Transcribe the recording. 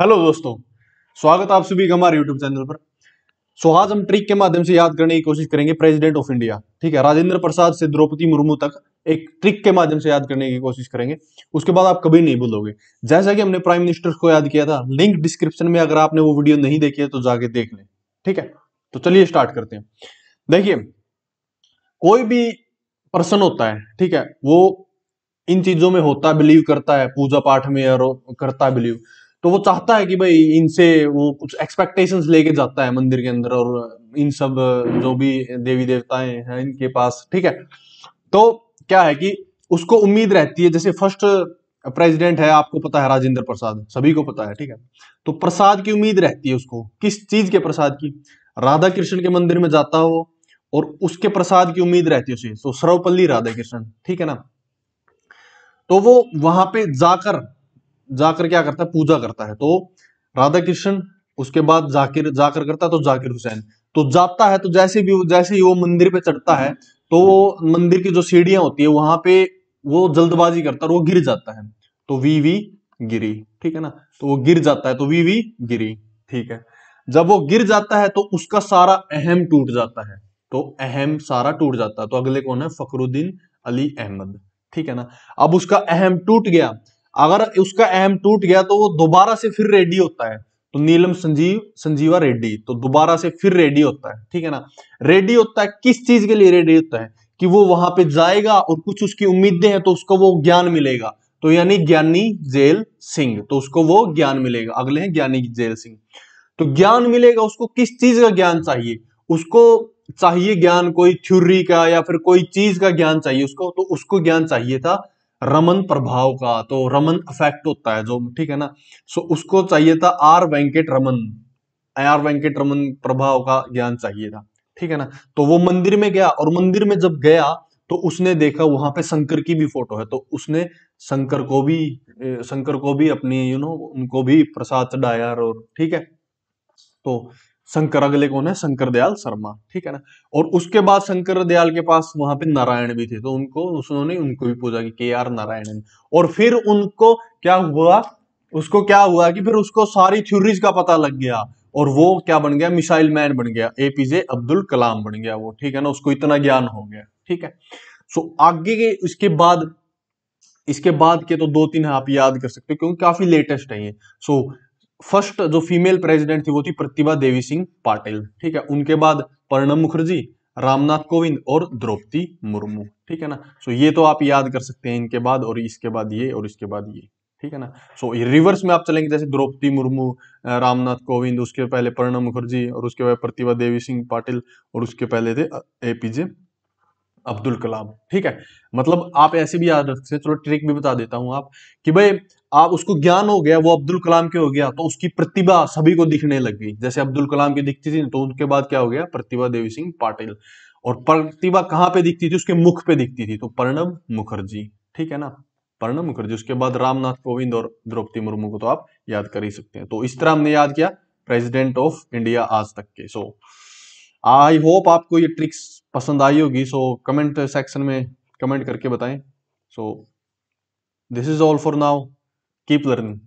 Hello दोस्तों स्वागत आप सभी का हमारे यूट्यूब चैनल पर सो आज हम ट्रिक के माध्यम से याद करने की कोशिश करेंगे प्रेसिडेंट ऑफ इंडिया ठीक है राजेंद्र प्रसाद से द्रौपदी मुर्मू तक एक ट्रिक के माध्यम से याद करने की कोशिश करेंगे उसके बाद आप कभी नहीं भूलोगे जैसा कि हमने प्राइम मिनिस्टर को याद किया था लिंक डिस्क्रिप्शन में अगर आपने वो वीडियो नहीं देखी है तो जाके देख लें ठीक है तो चलिए स्टार्ट करते हैं देखिए कोई भी पर्सन होता है ठीक है वो इन चीजों में होता बिलीव करता है पूजा पाठ में और करता बिलीव तो वो चाहता है कि भाई इनसे वो कुछ एक्सपेक्टेशंस लेके जाता है मंदिर के अंदर और इन सब जो भी देवी देवताएं हैं इनके पास ठीक है तो क्या है कि उसको उम्मीद रहती है जैसे फर्स्ट प्रेसिडेंट है आपको पता है राजेंद्र प्रसाद सभी को पता है ठीक है तो प्रसाद की उम्मीद रहती है उसको किस चीज के प्रसाद की राधा कृष्ण के मंदिर में जाता हो और उसके प्रसाद की उम्मीद रहती है उसे तो सर्वपल्ली राधा कृष्ण ठीक है ना तो वो वहां पे जाकर जाकर क्या करता है पूजा करता है तो राधा कृष्ण उसके बाद जाकिर जाकर करता है तो जाकिर हुसैन तो जाता है तो जैसे भी जैसे ही वो मंदिर पे चढ़ता है तो वो मंदिर की जो सीढ़ियां होती है वहां पे वो जल्दबाजी करता है वो गिर जाता है तो वी वी गिरी ठीक है ना तो वो गिर जाता है तो वी वी गिरी ठीक है जब वो गिर जाता है तो उसका सारा अहम टूट जाता है तो अहम सारा टूट जाता है तो अगले कौन है फखरुद्दीन अली अहमद ठीक है ना अब उसका अहम टूट गया अगर उसका एम टूट गया तो वो दोबारा से फिर रेडी होता है तो नीलम संजीव संजीवा रेड्डी तो दोबारा से फिर रेडी होता है ठीक है ना रेडी होता है किस चीज के लिए रेडी होता है कि वो वहां पे जाएगा और कुछ उसकी उम्मीदें हैं तो उसको वो ज्ञान मिलेगा तो यानी ज्ञानी जेल सिंह तो उसको वो ज्ञान मिलेगा अगले हैं ज्ञानी जेल सिंह तो ज्ञान मिलेगा उसको किस चीज का ज्ञान चाहिए उसको चाहिए ज्ञान कोई थ्योरी का या फिर कोई चीज का ज्ञान चाहिए उसको तो उसको ज्ञान चाहिए था रमन प्रभाव का तो रमन इफेक्ट होता है जो ठीक है ना सो उसको चाहिए था R Venkataraman R Venkataraman प्रभाव का ज्ञान चाहिए था ठीक है ना तो वो मंदिर में गया और मंदिर में जब गया तो उसने देखा वहां पे शंकर की भी फोटो है तो उसने शंकर को भी शंकर को भी अपनी यू नो उनको भी प्रसाद चढ़ाया और ठीक है तो शंकर अगले कौन है शंकर दयाल शर्मा ठीक है ना और उसके बाद शंकर दयाल के पास वहां पे नारायण भी थे तो उनको उन्होंने उनको भी पूछा की के आर नारायणन और फिर उनको क्या हुआ उसको क्या हुआ कि फिर उसको सारी थ्योरीज का पता लग गया और वो क्या बन गया मिसाइल मैन बन गया एपीजे अब्दुल कलाम बन गया वो ठीक है ना उसको इतना ज्ञान हो गया ठीक है सो आगे के इसके बाद इसके बाद के तो दो तीन आप याद कर सकते हो क्योंकि काफी लेटेस्ट है ये सो so, फर्स्ट जो फीमेल प्रेसिडेंट थी वो थी प्रतिभा देवी सिंह पाटिल ठीक है उनके बाद प्रणब मुखर्जी रामनाथ कोविंद और द्रौपदी मुर्मू ठीक है ना सो ये तो आप याद कर सकते हैं इनके बाद और इसके बाद ये और इसके बाद ये ठीक है ना सो रिवर्स में आप चलेंगे जैसे द्रौपदी मुर्मू रामनाथ कोविंद उसके पहले प्रणब मुखर्जी और उसके बाद प्रतिभा देवी सिंह पाटिल और उसके पहले थे एपीजे अब्दुल कलाम ठीक है मतलब आप ऐसे भी याद रखते हैं चलो ट्रिक भी बता देता हूं आप कि भाई आप उसको ज्ञान हो गया वो अब्दुल कलाम के हो गया तो उसकी प्रतिभा सभी को दिखने लग गई जैसे अब्दुल कलाम की दिखती थी तो उनके बाद क्या हो गया प्रतिभा देवी सिंह पाटिल और प्रतिभा कहाँ पे दिखती थी उसके मुख पे दिखती थी तो प्रणब मुखर्जी ठीक है ना प्रणब मुखर्जी उसके बाद रामनाथ कोविंद और द्रौपदी मुर्मू को तो आप याद कर ही सकते हैं तो इस तरह हमने याद किया प्रेसिडेंट ऑफ इंडिया आज तक के सो आई होप आपको ये ट्रिक्स पसंद आई होगी सो कमेंट सेक्शन में कमेंट करके बताएं so this is all for now Keep learning.